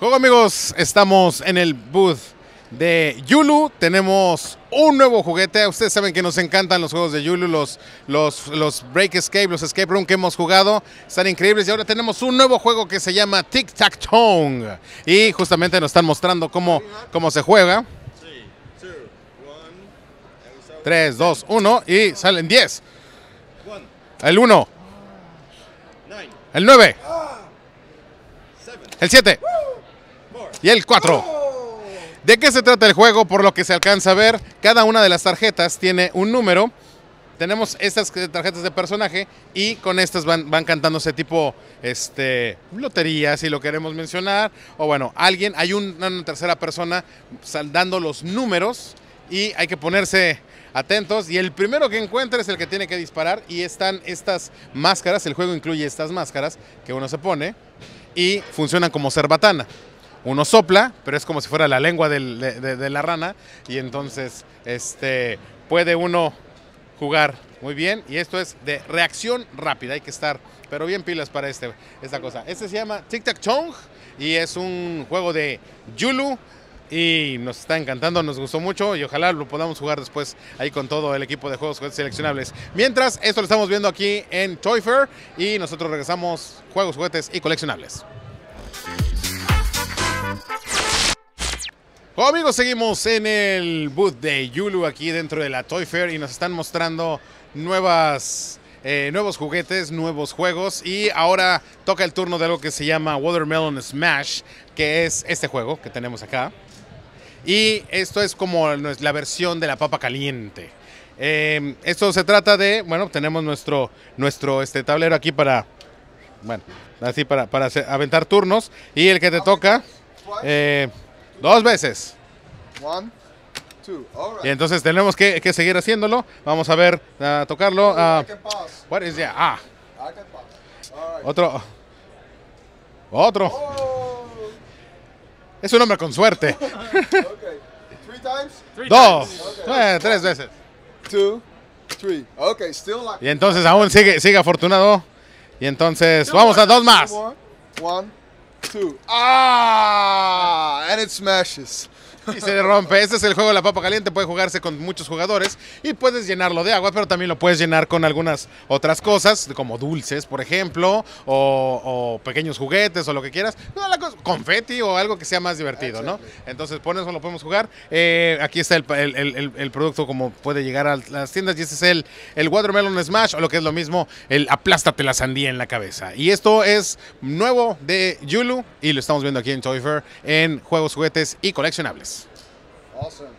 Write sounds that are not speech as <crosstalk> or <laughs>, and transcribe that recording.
Juego amigos, estamos en el booth de Yulu. Tenemos un nuevo juguete. Ustedes saben que nos encantan los juegos de Yulu, los, los, los Break Escape, los Escape Room que hemos jugado. Están increíbles. Y ahora tenemos un nuevo juego que se llama Tic Tac Tong. Y justamente nos están mostrando cómo, cómo se juega. 3, 2, 1 y salen 10. El 1. El 9. El 7 y el 4. ¿De qué se trata el juego? Por lo que se alcanza a ver, cada una de las tarjetas tiene un número. Tenemos estas tarjetas de personaje y con estas van, van ese tipo este, lotería, si lo queremos mencionar. O bueno, alguien, hay una tercera persona saldando los números y hay que ponerse atentos. Y el primero que encuentre es el que tiene que disparar y están estas máscaras. El juego incluye estas máscaras que uno se pone y funcionan como cerbatana uno sopla, pero es como si fuera la lengua de, la rana, y entonces este, puede uno jugar muy bien. Y esto es de reacción rápida, hay que estar, pero bien pilas para este, esta cosa. Este se llama Tic Tac Chong y es un juego de Yulu. Y nos está encantando, nos gustó mucho y ojalá lo podamos jugar después ahí con todo el equipo de juegos Juguetes seleccionables. Mientras, esto lo estamos viendo aquí en Toy Fair y nosotros regresamos juegos, juguetes y coleccionables. amigos, seguimos en el booth de Yulu aquí dentro de la Toy Fair y nos están mostrando nuevas, eh, nuevos juguetes, nuevos juegos y ahora toca el turno de algo que se llama Watermelon Smash, que es este juego que tenemos acá. Y esto es como la versión de la papa caliente. Em, esto se trata de, bueno, tenemos nuestro, nuestro este, tablero aquí para, bueno, así para, para aventar turnos y el que te toca... Eh, dos veces. Y entonces tenemos que, seguir haciéndolo. Vamos a ver, a tocarlo. a ah, what is Ah. Otro. Otro. Oh. Es un hombre con suerte. <laughs> Dos. Eh, tres veces. y entonces aún sigue, sigue afortunado. Y entonces, vamos a dos más. One, two. Ah, and it smashes. Y se rompe. Este es el juego de la papa caliente. Puede jugarse con muchos jugadores y puedes llenarlo de agua, pero también lo puedes llenar con algunas otras cosas, como dulces, por ejemplo, o, pequeños juguetes o lo que quieras. No, confeti o algo que sea más divertido, ¿no? Entonces, pones eso lo podemos jugar. Eh, aquí está el, producto como puede llegar a las tiendas y este es el, el Watermelon Smash o lo que es lo mismo, el aplástate la sandía en la cabeza. Y esto es nuevo de Yulu y lo estamos viendo aquí en Toy Fair en juegos, juguetes y coleccionables. Awesome.